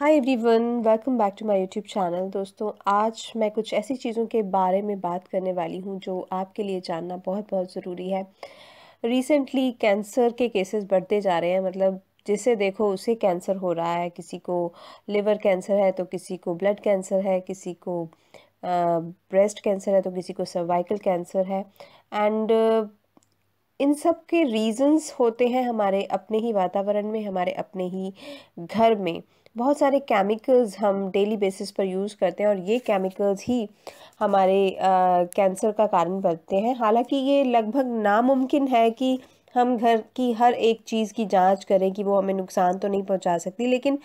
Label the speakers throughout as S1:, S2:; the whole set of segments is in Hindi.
S1: hi everyone welcome back to my YouTube channel दोस्तों आज मैं कुछ ऐसी चीज़ों के बारे में बात करने वाली हूँ जो आपके लिए जानना बहुत बहुत ज़रूरी है रिसेंटली कैंसर के केसेस बढ़ते जा रहे हैं मतलब जिसे देखो उसे कैंसर हो रहा है किसी को लिवर कैंसर है तो किसी को ब्लड कैंसर है किसी को ब्रेस्ट uh, कैंसर है तो किसी को सर्वाइकल कैंसर है एंड इन सब के रीज़न्स होते हैं हमारे अपने ही वातावरण में हमारे अपने ही घर में बहुत सारे केमिकल्स हम डेली बेसिस पर यूज़ करते हैं और ये केमिकल्स ही हमारे कैंसर का कारण बनते हैं हालांकि ये लगभग नामुमकिन है कि हम घर की हर एक चीज़ की जांच करें कि वो हमें नुकसान तो नहीं पहुंचा सकती लेकिन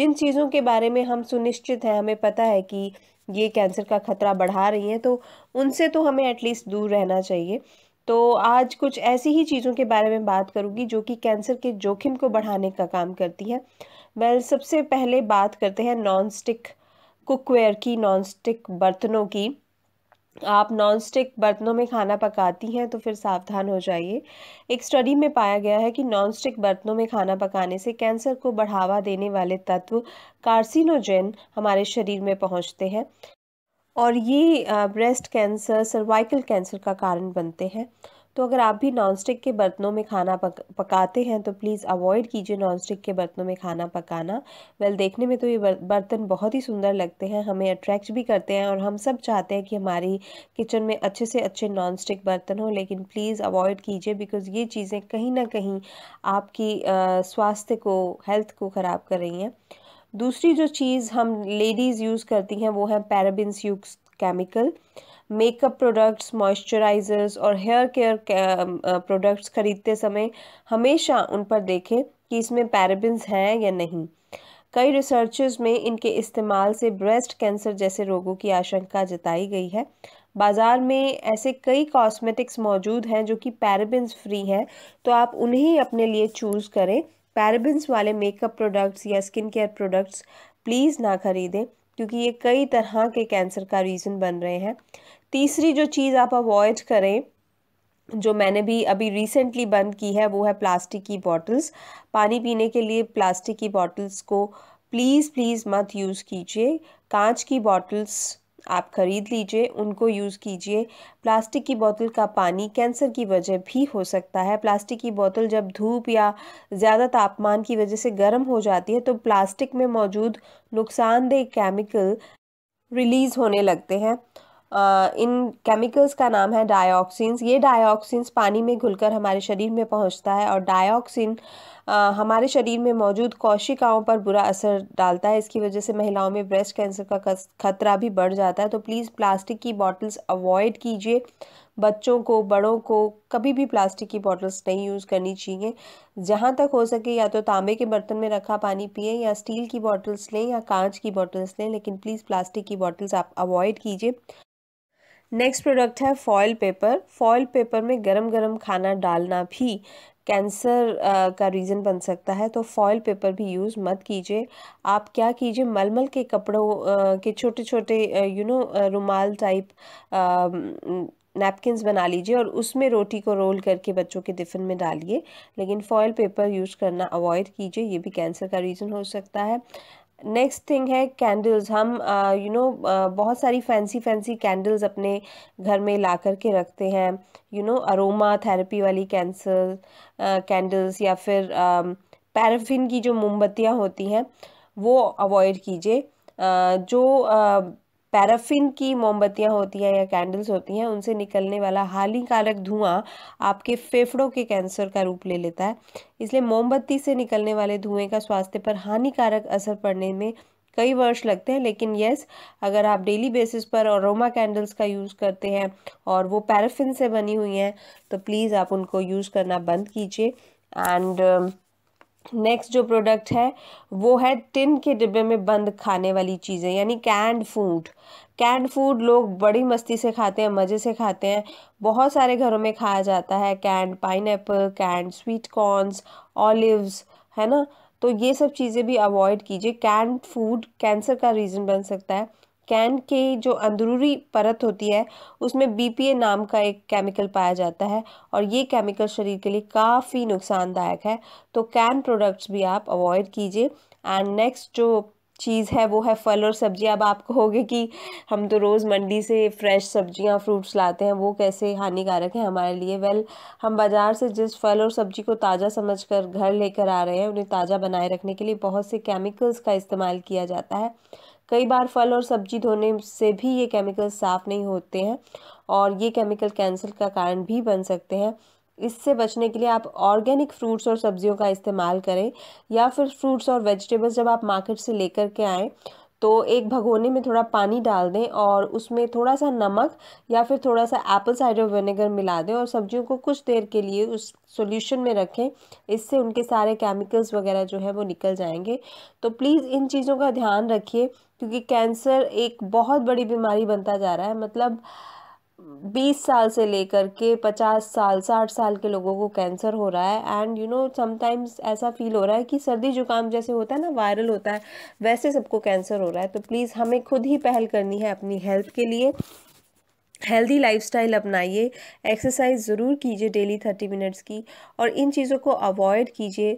S1: जिन चीज़ों के बारे में हम सुनिश्चित हैं हमें पता है कि ये कैंसर का खतरा बढ़ा रही हैं तो उनसे तो हमें एटलीस्ट दूर रहना चाहिए तो आज कुछ ऐसी ही चीज़ों के बारे में बात करूंगी जो कि कैंसर के जोखिम को बढ़ाने का काम करती है वेल well, सबसे पहले बात करते हैं नॉन स्टिक कुकवेयर की नॉन स्टिक बर्तनों की आप नॉन स्टिक बर्तनों में खाना पकाती हैं तो फिर सावधान हो जाइए एक स्टडी में पाया गया है कि नॉन स्टिक बर्तनों में खाना पकाने से कैंसर को बढ़ावा देने वाले तत्व कार्सिनोजेन हमारे शरीर में पहुंचते हैं और ये ब्रेस्ट कैंसर सर्वाइकल कैंसर का कारण बनते हैं तो अगर आप भी नॉनस्टिक के बर्तनों में खाना पक, पकाते हैं तो प्लीज़ अवॉइड कीजिए नॉनस्टिक के बर्तनों में खाना पकाना वेल देखने में तो ये बर्तन बहुत ही सुंदर लगते हैं हमें अट्रैक्ट भी करते हैं और हम सब चाहते हैं कि हमारी किचन में अच्छे से अच्छे नॉनस्टिक बर्तन हो लेकिन प्लीज़ अवॉइड कीजिए बिकॉज़ ये चीज़ें कहीं ना कहीं आपकी स्वास्थ्य को हेल्थ को ख़राब कर रही हैं दूसरी जो चीज़ हम लेडीज़ यूज़ करती हैं वो है parabens use chemical makeup products moisturisers और हेयर केयर प्रोडक्ट्स ख़रीदते समय हमेशा उन पर देखें कि इसमें पैराबिन्स हैं या नहीं कई रिसर्च में इनके इस्तेमाल से ब्रेस्ट कैंसर जैसे रोगों की आशंका जताई गई है बाज़ार में ऐसे कई कॉस्मेटिक्स मौजूद हैं जो कि पैराबिन्स फ्री हैं तो आप उन्हें अपने लिए चूज़ करें पैराबिन्स वाले मेकअप प्रोडक्ट्स या स्किन केयर प्रोडक्ट्स प्लीज़ ना ख़रीदें क्योंकि ये कई तरह के कैंसर का रीज़न बन रहे हैं तीसरी जो चीज़ आप अवॉइड करें जो मैंने भी अभी रिसेंटली बंद की है वो है प्लास्टिक की बॉटल्स पानी पीने के लिए प्लास्टिक की बॉटल्स को प्लीज़ प्लीज़ मत यूज़ कीजिए कांच की बॉटल्स आप खरीद लीजिए उनको यूज़ कीजिए प्लास्टिक की बोतल का पानी कैंसर की वजह भी हो सकता है प्लास्टिक की बोतल जब धूप या ज़्यादा तापमान की वजह से गर्म हो जाती है तो प्लास्टिक में मौजूद नुकसानदेह केमिकल रिलीज़ होने लगते हैं इन केमिकल्स का नाम है डाइऑक्सिन ये डाइऑक्सिन पानी में घुलकर हमारे शरीर में पहुंचता है और डाइऑक्सिन हमारे शरीर में मौजूद कोशिकाओं पर बुरा असर डालता है इसकी वजह से महिलाओं में ब्रेस्ट कैंसर का खतरा भी बढ़ जाता है तो प्लीज़ प्लास्टिक की बॉटल्स अवॉइड कीजिए बच्चों को बड़ों को कभी भी प्लास्टिक की बॉटल्स नहीं यूज़ करनी चाहिए जहाँ तक हो सके या तो तांबे के बर्तन में रखा पानी पिए या स्टील की बॉटल्स लें या कांच की बॉटल्स लें लेकिन प्लीज़ प्लास्टिक की बॉटल्स आप अवॉइड कीजिए नेक्स्ट प्रोडक्ट है फॉयल पेपर फॉयल पेपर में गरम गरम खाना डालना भी कैंसर का रीज़न बन सकता है तो फॉयल पेपर भी यूज़ मत कीजिए आप क्या कीजिए मलमल के कपड़ों के छोटे छोटे यू नो रुमाल टाइप नैपकिन बना लीजिए और उसमें रोटी को रोल करके बच्चों के टिफ़िन में डालिए लेकिन फॉयल पेपर यूज़ करना अवॉइड कीजिए ये भी कैंसर का रीज़न हो सकता है नेक्स्ट थिंग है कैंडल्स हम यू uh, नो uh, बहुत सारी फैंसी फैंसी कैंडल्स अपने घर में ला कर के रखते हैं यू नो अरोमा थेरेपी वाली कैंसल कैंडल्स uh, या फिर पैराफिन um, की जो मोमबत्तियाँ होती हैं वो अवॉइड कीजिए जो पैराफिन की मोमबत्तियाँ होती हैं या कैंडल्स होती हैं उनसे निकलने वाला हानिकारक धुआं आपके फेफड़ों के कैंसर का रूप ले लेता है इसलिए मोमबत्ती से निकलने वाले धुएं का स्वास्थ्य पर हानिकारक असर पड़ने में कई वर्ष लगते हैं लेकिन यस अगर आप डेली बेसिस पर रोमा कैंडल्स का यूज़ करते हैं और वो पैराफिन से बनी हुई हैं तो प्लीज़ आप उनको यूज़ करना बंद कीजिए एंड नेक्स्ट जो प्रोडक्ट है वो है टिन के डिब्बे में बंद खाने वाली चीज़ें यानी कैंड फूड कैंड फूड लोग बड़ी मस्ती से खाते हैं मज़े से खाते हैं बहुत सारे घरों में खाया जाता है canned pineapple canned sweet corns olives है ना तो ये सब चीज़ें भी अवॉइड कीजिए कैंड फूड कैंसर का रीज़न बन सकता है कैन के जो अंदरूनी परत होती है उसमें बीपीए नाम का एक केमिकल पाया जाता है और ये केमिकल शरीर के लिए काफ़ी नुकसानदायक है तो कैन प्रोडक्ट्स भी आप अवॉइड कीजिए एंड नेक्स्ट जो चीज़ है वो है फल और सब्जी अब आप कहोगे कि हम तो रोज़ मंडी से फ्रेश सब्जियां फ्रूट्स लाते हैं वो कैसे हानिकारक है हमारे लिए वेल हम बाज़ार से जिस फल और सब्जी को ताज़ा समझकर घर लेकर आ रहे हैं उन्हें ताज़ा बनाए रखने के लिए बहुत से केमिकल्स का इस्तेमाल किया जाता है कई बार फल और सब्जी धोने से भी ये केमिकल साफ़ नहीं होते हैं और ये केमिकल कैंसर का कारण भी बन सकते हैं इससे बचने के लिए आप ऑर्गेनिक फ्रूट्स और सब्जियों का इस्तेमाल करें या फिर फ्रूट्स और वेजिटेबल्स जब आप मार्केट से लेकर के आएँ तो एक भगोने में थोड़ा पानी डाल दें और उसमें थोड़ा सा नमक या फिर थोड़ा सा एप्पल साइडर विनेगर मिला दें और सब्जियों को कुछ देर के लिए उस सोल्यूशन में रखें इससे उनके सारे केमिकल्स वगैरह जो है वो निकल जाएंगे तो प्लीज़ इन चीज़ों का ध्यान रखिए क्योंकि कैंसर एक बहुत बड़ी बीमारी बनता जा रहा है मतलब बीस साल से लेकर के पचास साल साठ साल के लोगों को कैंसर हो रहा है एंड यू नो समाइम्स ऐसा फील हो रहा है कि सर्दी जुकाम जैसे होता है ना वायरल होता है वैसे सबको कैंसर हो रहा है तो प्लीज़ हमें खुद ही पहल करनी है अपनी हेल्थ के लिए हेल्दी लाइफस्टाइल अपनाइए एक्सरसाइज ज़रूर कीजिए डेली थर्टी मिनट्स की और इन चीज़ों को अवॉइड कीजिए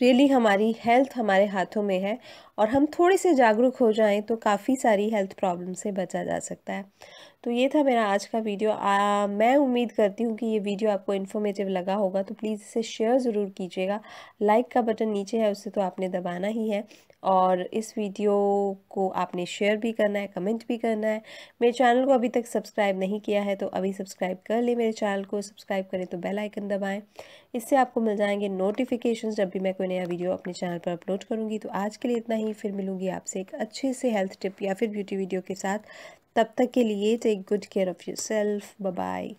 S1: रियली really, हमारी हेल्थ हमारे हाथों में है और हम थोड़े से जागरूक हो जाएं तो काफ़ी सारी हेल्थ प्रॉब्लम से बचा जा सकता है तो ये था मेरा आज का वीडियो आ, मैं उम्मीद करती हूँ कि ये वीडियो आपको इन्फॉर्मेटिव लगा होगा तो प्लीज़ इसे शेयर ज़रूर कीजिएगा लाइक का बटन नीचे है उसे तो आपने दबाना ही है और इस वीडियो को आपने शेयर भी करना है कमेंट भी करना है मेरे चैनल को अभी तक सब्सक्राइब नहीं किया है तो अभी सब्सक्राइब कर ले मेरे चैनल को सब्सक्राइब करें तो बेल आइकन दबाएं इससे आपको मिल जाएंगे नोटिफिकेशंस जब भी मैं कोई नया वीडियो अपने चैनल पर अपलोड करूँगी तो आज के लिए इतना ही फिर मिलूँगी आपसे एक अच्छे से हेल्थ टिप या फिर ब्यूटी वीडियो के साथ तब तक के लिए take good care of yourself bye